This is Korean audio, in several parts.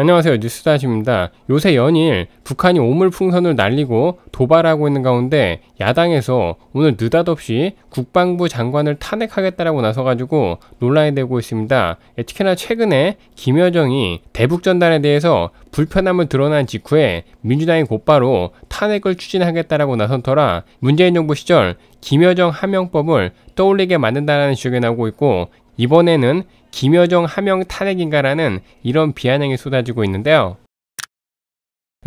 안녕하세요 뉴스다십입니다. 요새 연일 북한이 오물풍선을 날리고 도발하고 있는 가운데 야당에서 오늘 느닷없이 국방부 장관을 탄핵하겠다라고 나서가지고 논란이 되고 있습니다. 예, 특히나 최근에 김여정이 대북 전단에 대해서 불편함을 드러난 직후에 민주당이 곧바로 탄핵을 추진하겠다라고 나선 터라 문재인 정부 시절 김여정 하명법을 떠올리게 만든다라는 지적이 나오고 있고 이번에는 김여정 하명 탄핵인가라는 이런 비아냥이 쏟아지고 있는데요.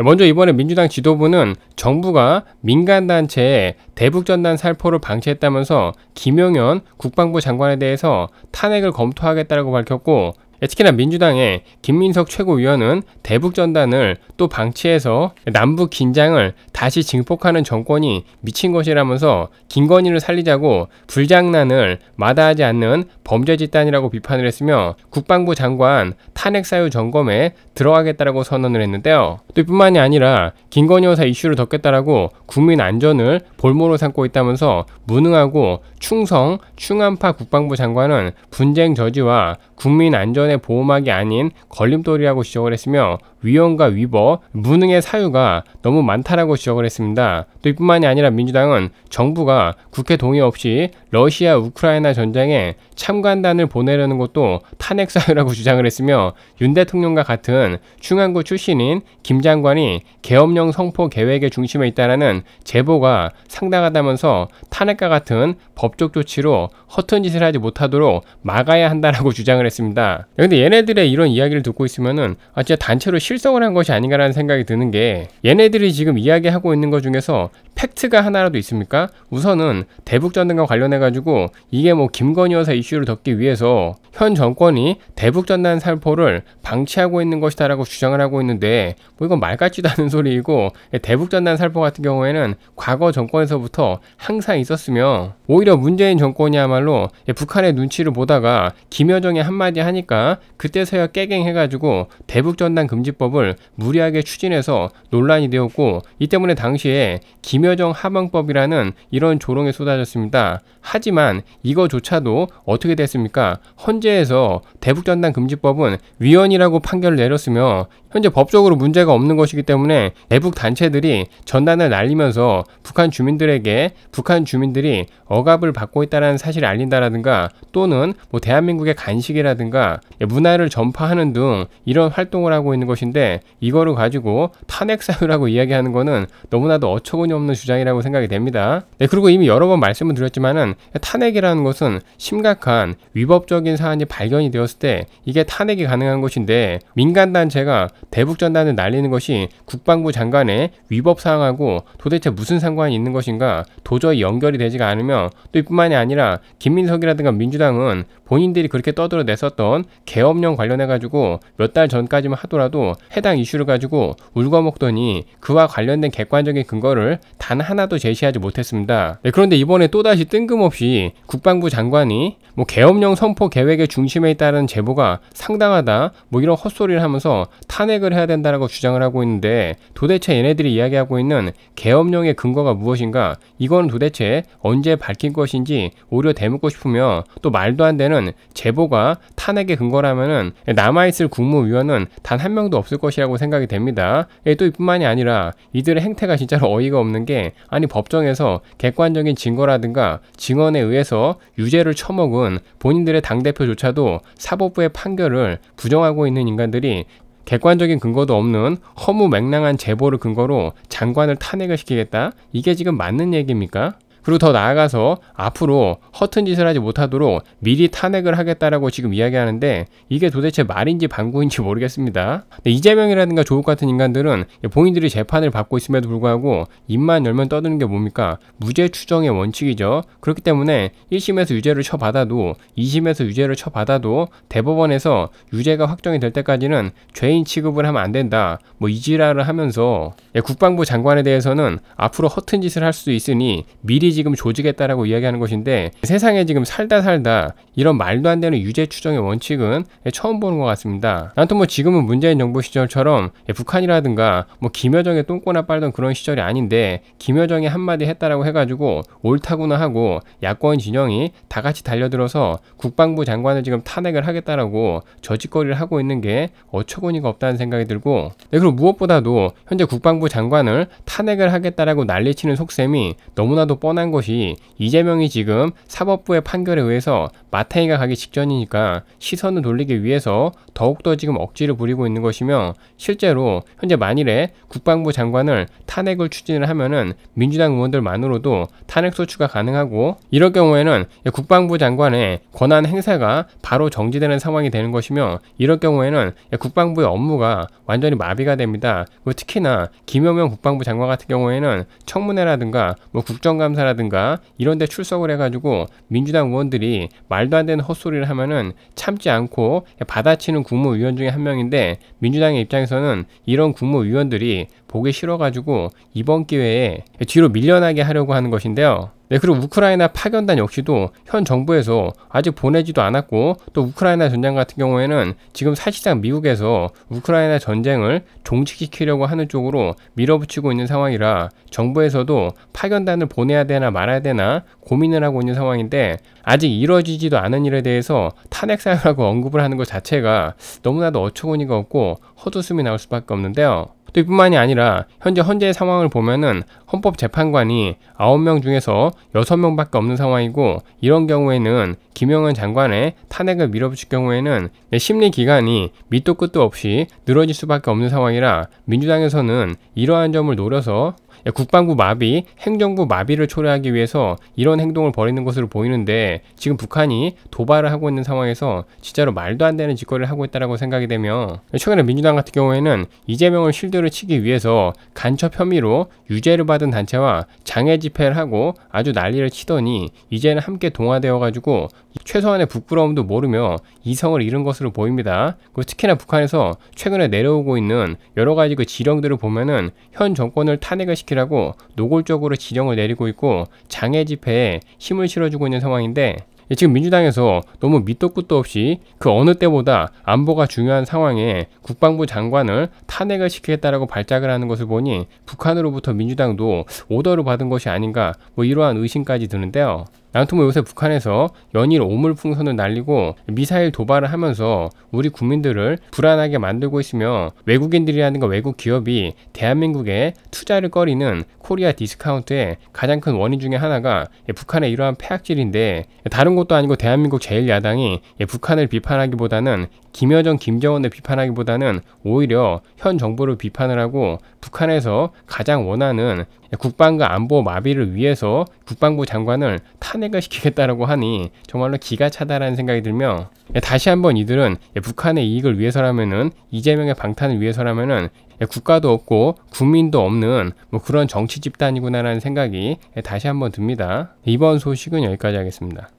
먼저 이번에 민주당 지도부는 정부가 민간단체에 대북전단 살포를 방치했다면서 김영현 국방부 장관에 대해서 탄핵을 검토하겠다고 밝혔고 특히나 민주당의 김민석 최고위원은 대북 전단을 또 방치해서 남북 긴장을 다시 증폭하는 정권이 미친 것이라면서 김건희를 살리자고 불장난을 마다하지 않는 범죄 집단이라고 비판을 했으며 국방부 장관 탄핵 사유 점검에 들어가겠다라고 선언을 했는데요. 또 뿐만이 아니라 김건희 여사 이슈를 덮겠다라고 국민 안전을 볼모로 삼고 있다면서 무능하고 충성 충한파 국방부 장관은 분쟁 저지와 국민 안전에 인간의 보호막이 아닌 걸림돌이라고 지적을 했으며 위헌과 위버 무능의 사유가 너무 많다라고 지적을 했습니다. 또 이뿐만이 아니라 민주당은 정부가 국회 동의 없이 러시아 우크라이나 전쟁에 참관단을 보내려는 것도 탄핵 사유라고 주장을 했으며 윤 대통령과 같은 충안구 출신인 김 장관이 계엄령 성포 계획의 중심에 있다라는 제보가 상당하다면서 탄핵과 같은 법적 조치로 허튼 짓을 하지 못하도록 막아야 한다라고 주장을 했습니다. 근데 얘네들의 이런 이야기를 듣고 있으면은 아 진짜 단체로 실성을 한 것이 아닌가라는 생각이 드는 게 얘네들이 지금 이야기하고 있는 것 중에서 팩트가 하나라도 있습니까? 우선은 대북 전단과 관련해 가지고 이게 뭐 김건희 여사 이슈를 덮기 위해서 현 정권이 대북 전단 살포를 방치하고 있는 것이다라고 주장을 하고 있는데 뭐 이건 말 같지도 않은 소리이고 대북 전단 살포 같은 경우에는 과거 정권에서부터 항상 있었으며 오히려 문재인 정권이야말로 북한의 눈치를 보다가 김여정이 한마디 하니까 그때서야 깨갱해가지고 대북전단 금지법을 무리하게 추진해서 논란이 되었고 이 때문에 당시에 김여정 하방법이라는 이런 조롱이 쏟아졌습니다. 하지만 이거조차도 어떻게 됐습니까? 헌재에서 대북전단 금지법은 위헌이라고 판결을 내렸으며 현재 법적으로 문제가 없는 것이기 때문에 대북 단체들이 전단을 날리면서 북한 주민들에게 북한 주민들이 억압을 받고 있다는 사실을 알린다라든가 또는 뭐 대한민국의 간식이라든가 문화를 전파하는 등 이런 활동을 하고 있는 것인데 이거를 가지고 탄핵 사유라고 이야기하는 것은 너무나도 어처구니 없는 주장이라고 생각이 됩니다. 네, 그리고 이미 여러 번 말씀을 드렸지만은 탄핵이라는 것은 심각한 위법적인 사안이 발견이 되었을 때 이게 탄핵이 가능한 것인데 민간 단체가 대북전단을 날리는 것이 국방부 장관의 위법사항하고 도대체 무슨 상관이 있는 것인가 도저히 연결이 되지가 않으며 또 이뿐만이 아니라 김민석이라든가 민주당은 본인들이 그렇게 떠들어 냈었던 개업령 관련해가지고 몇 달 전까지만 하더라도 해당 이슈를 가지고 울거먹더니 그와 관련된 객관적인 근거를 단 하나도 제시하지 못했습니다. 네, 그런데 이번에 또다시 뜬금없이 국방부 장관이 뭐 개업령 선포 계획의 중심에 있다는 제보가 상당하다 뭐 이런 헛소리를 하면서 탄핵 탄핵을 해야 된다라고 주장을 하고 있는데 도대체 얘네들이 이야기하고 있는 개업령의 근거가 무엇인가 이건 도대체 언제 밝힌 것인지 오히려 대묻고 싶으며 또 말도 안 되는 제보가 탄핵의 근거라면은 남아있을 국무위원은 단 한 명도 없을 것이라고 생각이 됩니다. 예, 또 이뿐만이 아니라 이들의 행태가 진짜로 어이가 없는 게 아니 법정에서 객관적인 증거라든가 증언에 의해서 유죄를 처먹은 본인들의 당대표조차도 사법부의 판결을 부정하고 있는 인간들이 객관적인 근거도 없는 허무 맹랑한 제보를 근거로 장관을 탄핵을 시키겠다? 이게 지금 맞는 얘기입니까? 그리고 더 나아가서 앞으로 허튼 짓을 하지 못하도록 미리 탄핵을 하겠다라고 지금 이야기하는데 이게 도대체 말인지 방구인지 모르겠습니다. 이재명이라든가 조국 같은 인간들은 본인들이 재판을 받고 있음에도 불구하고 입만 열면 떠드는 게 뭡니까? 무죄 추정의 원칙이죠. 그렇기 때문에 1심에서 유죄를 처받아도 2심에서 유죄를 처받아도 대법원에서 유죄가 확정이 될 때까지는 죄인 취급을 하면 안 된다. 뭐이지랄를 하면서 예, 국방부 장관에 대해서는 앞으로 허튼 짓을 할 수 있으니 미리 지금 조직했다라고 이야기하는 것인데 세상에 지금 살다 살다 이런 말도 안 되는 유죄 추정의 원칙은 처음 보는 것 같습니다. 아무튼 뭐 지금은 문재인 정부 시절처럼 예, 북한이라든가 뭐 김여정의 똥꼬나 빨던 그런 시절이 아닌데 김여정이 한마디 했다라고 해가지고 옳다구나 하고 야권 진영이 다 같이 달려들어서 국방부 장관을 지금 탄핵을 하겠다라고 저짓거리를 하고 있는 게 어처구니가 없다는 생각이 들고 네, 그리고 무엇보다도 현재 국방부 장관을 탄핵을 하겠다라고 난리치는 속셈이 너무나도 뻔한 끝난 것이 이재명이 지금 사법부의 판결에 의해서 마태이가 가기 직전이니까 시선을 돌리기 위해서 더욱더 지금 억지를 부리고 있는 것이며 실제로 현재 만일에 국방부 장관을 탄핵을 추진을 하면은 민주당 의원들만으로도 탄핵 소추가 가능하고 이럴 경우에는 국방부 장관의 권한 행사가 바로 정지되는 상황이 되는 것이며 이럴 경우에는 국방부의 업무가 완전히 마비가 됩니다. 특히나 김영명 국방부 장관 같은 경우에는 청문회라든가 뭐 국정감사라 기자라든가 이런 데 출석을 해가지고 민주당 의원들이 말도 안 되는 헛소리를 하면은 참지 않고 받아치는 국무위원 중에 한 명인데 민주당의 입장에서는 이런 국무위원들이 보기 싫어가지고 이번 기회에 뒤로 밀려나게 하려고 하는 것인데요. 네, 그리고 우크라이나 파견단 역시도 현 정부에서 아직 보내지도 않았고 또 우크라이나 전쟁 같은 경우에는 지금 사실상 미국에서 우크라이나 전쟁을 종식시키려고 하는 쪽으로 밀어붙이고 있는 상황이라 정부에서도 파견단을 보내야 되나 말아야 되나 고민을 하고 있는 상황인데 아직 이루어지지도 않은 일에 대해서 탄핵 사유라고 언급을 하는 것 자체가 너무나도 어처구니가 없고 헛웃음이 나올 수밖에 없는데요. 또 이뿐만이 아니라 현재 헌재의 상황을 보면은 헌법재판관이 9명 중에서 6명밖에 없는 상황이고 이런 경우에는 김영은 장관의 탄핵을 밀어붙일 경우에는 심리 기간이 밑도 끝도 없이 늘어질 수밖에 없는 상황이라 민주당에서는 이러한 점을 노려서 예, 국방부 마비, 행정부 마비를 초래하기 위해서 이런 행동을 벌이는 것으로 보이는데 지금 북한이 도발을 하고 있는 상황에서 진짜로 말도 안 되는 짓거리를 하고 있다라고 생각이 되며 최근에 민주당 같은 경우에는 이재명을 실드를 치기 위해서 간첩 혐의로 유죄를 받은 단체와 장애 집회를 하고 아주 난리를 치더니 이제는 함께 동화되어 가지고 최소한의 부끄러움도 모르며 이성을 잃은 것으로 보입니다. 그리고 특히나 북한에서 최근에 내려오고 있는 여러 가지 그 지령들을 보면은 현 정권을 탄핵을 시키 시키라고 노골적으로 지령을 내리고 있고 장애 집회에 힘을 실어주고 있는 상황인데 지금 민주당에서 너무 밑도 끝도 없이 그 어느 때보다 안보가 중요한 상황에 국방부 장관을 탄핵을 시키겠다라고 발작을 하는 것을 보니 북한으로부터 민주당도 오더를 받은 것이 아닌가 뭐 이러한 의심까지 드는데요. 난토모 요새 북한에서 연일 오물풍선을 날리고 미사일 도발을 하면서 우리 국민들을 불안하게 만들고 있으며 외국인들이라든가 외국 기업이 대한민국에 투자를 꺼리는 코리아 디스카운트의 가장 큰 원인 중에 하나가 예, 북한의 이러한 폐악질인데 다른 것도 아니고 대한민국 제1야당이 예, 북한을 비판하기보다는 김여정, 김정은을 비판하기보다는 오히려 현 정부를 비판을 하고 북한에서 가장 원하는 국방과 안보 마비를 위해서 국방부 장관을 탄핵을 시키겠다라고 하니 정말로 기가 차다라는 생각이 들며 예, 다시 한번 이들은 예, 북한의 이익을 위해서라면은 이재명의 방탄을 위해서라면은 예, 국가도 없고 국민도 없는 뭐 그런 정치 집단이구나라는 생각이 다시 한번 듭니다. 이번 소식은 여기까지 하겠습니다.